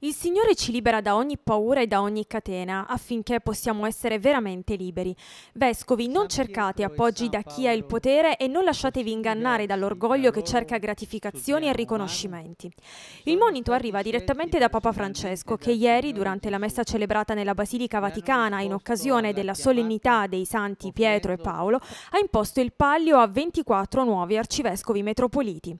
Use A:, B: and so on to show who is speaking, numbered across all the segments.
A: Il Signore ci libera da ogni paura e da ogni catena affinché possiamo essere veramente liberi. Vescovi, non cercate appoggi da chi ha il potere e non lasciatevi ingannare dall'orgoglio che cerca gratificazioni e riconoscimenti. Il monito arriva direttamente da Papa Francesco che ieri, durante la messa celebrata nella Basilica Vaticana in occasione della solennità dei santi Pietro e Paolo, ha imposto il palio a 24 nuovi arcivescovi metropoliti.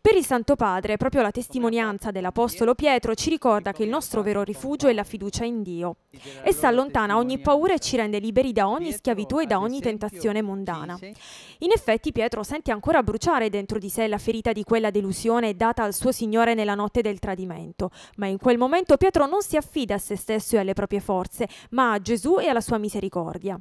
A: Per il Santo Padre, proprio la testimonianza dell'Apostolo Pietro ci ricorda ricorda che il nostro vero rifugio è la fiducia in Dio. Essa allontana ogni paura e ci rende liberi da ogni schiavitù e da ogni tentazione mondana. In effetti Pietro sente ancora bruciare dentro di sé la ferita di quella delusione data al suo Signore nella notte del tradimento, ma in quel momento Pietro non si affida a se stesso e alle proprie forze, ma a Gesù e alla sua misericordia.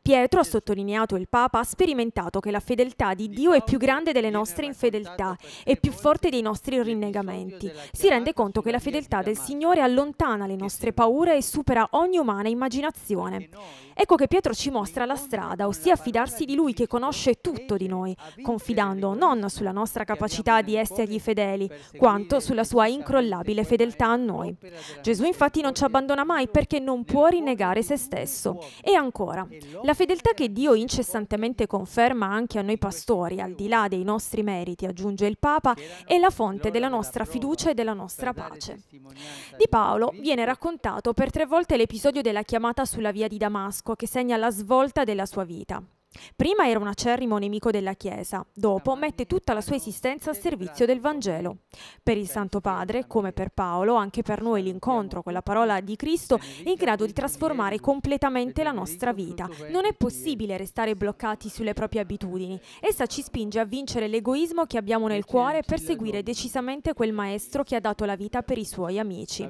A: Pietro, ha sottolineato il Papa, ha sperimentato che la fedeltà di Dio è più grande delle nostre infedeltà e più forte dei nostri rinnegamenti. Si rende conto che la fedeltà del Signore allontana le nostre paure e supera ogni umana immaginazione. Ecco che Pietro ci mostra la strada, ossia fidarsi di Lui che conosce tutto di noi, confidando non sulla nostra capacità di essergli fedeli, quanto sulla sua incrollabile fedeltà a noi. Gesù infatti non ci abbandona mai perché non può rinnegare se stesso. E ancora, la fedeltà che Dio incessantemente conferma anche a noi pastori, al di là dei nostri meriti, aggiunge il Papa, è la fonte della nostra fiducia e della nostra pace. Di Paolo viene raccontato per tre volte l'episodio della chiamata sulla via di Damasco che segna la svolta della sua vita. Prima era un acerrimo nemico della Chiesa, dopo mette tutta la sua esistenza al servizio del Vangelo. Per il Santo Padre, come per Paolo, anche per noi l'incontro con la parola di Cristo è in grado di trasformare completamente la nostra vita. Non è possibile restare bloccati sulle proprie abitudini. Essa ci spinge a vincere l'egoismo che abbiamo nel cuore per seguire decisamente quel Maestro che ha dato la vita per i suoi amici.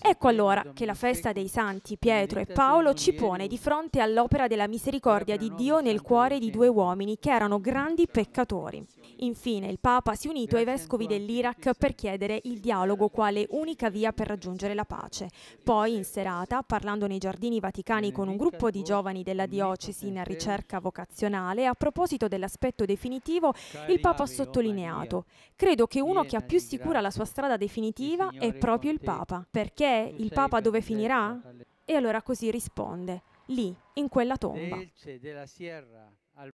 A: Ecco allora che la festa dei Santi Pietro e Paolo ci pone di fronte all'opera della misericordia di Dio Dio nel cuore di due uomini che erano grandi peccatori. Infine il Papa si è unito ai vescovi dell'Iraq per chiedere il dialogo quale unica via per raggiungere la pace. Poi in serata, parlando nei giardini vaticani con un gruppo di giovani della diocesi in ricerca vocazionale, a proposito dell'aspetto definitivo, il Papa ha sottolineato «Credo che uno che ha più sicura la sua strada definitiva è proprio il Papa. Perché il Papa dove finirà?» E allora così risponde lì, in quella tomba.